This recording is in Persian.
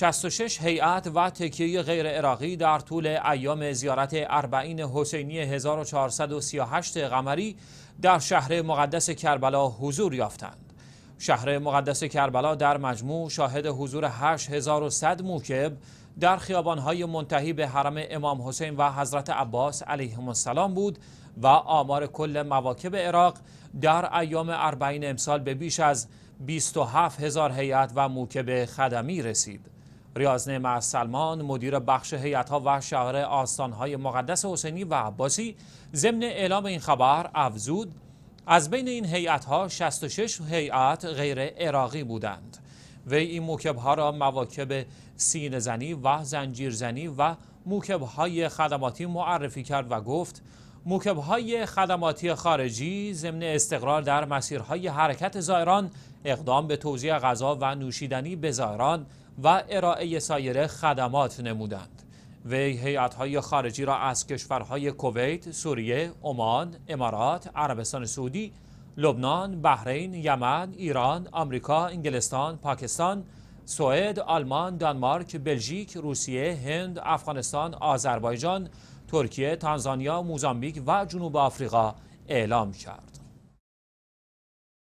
66 هیئت و تکیه غیر عراقی در طول ایام زیارت اربعین حسینی 1438 قمری در شهر مقدس کربلا حضور یافتند. شهر مقدس کربلا در مجموع شاهد حضور 8100 موکب در خیابانهای منتهی به حرم امام حسین و حضرت عباس علیه السلام بود و آمار کل مواکب عراق در ایام اربعین امسال به بیش از 27 هزار هیئت و موکب خدمی رسید. ریاضنه سلمان، مدیر بخش ها و شهر آستانهای مقدس حسینی و عباسی ضمن اعلام این خبر افزود از بین این هیئت‌ها 66 هیئت غیر عراقی بودند وی این موکبها را مواکب سینه‌زنی و زنجیرزنی و های خدماتی معرفی کرد و گفت موکبهای خدماتی خارجی ضمن استقرار در مسیرهای حرکت زایران اقدام به توزیع غذا و نوشیدنی به زائران و ارائه سایر خدمات نمودند وی هیئت‌های خارجی را از کشورهای کویت، سوریه، عمان، امارات، عربستان سعودی، لبنان، بحرین، یمن، ایران، آمریکا، انگلستان، پاکستان، سوئد، آلمان، دانمارک، بلژیک، روسیه، هند، افغانستان، آذربایجان، ترکیه، تانزانیا، موزامبیک و جنوب آفریقا اعلام کرد.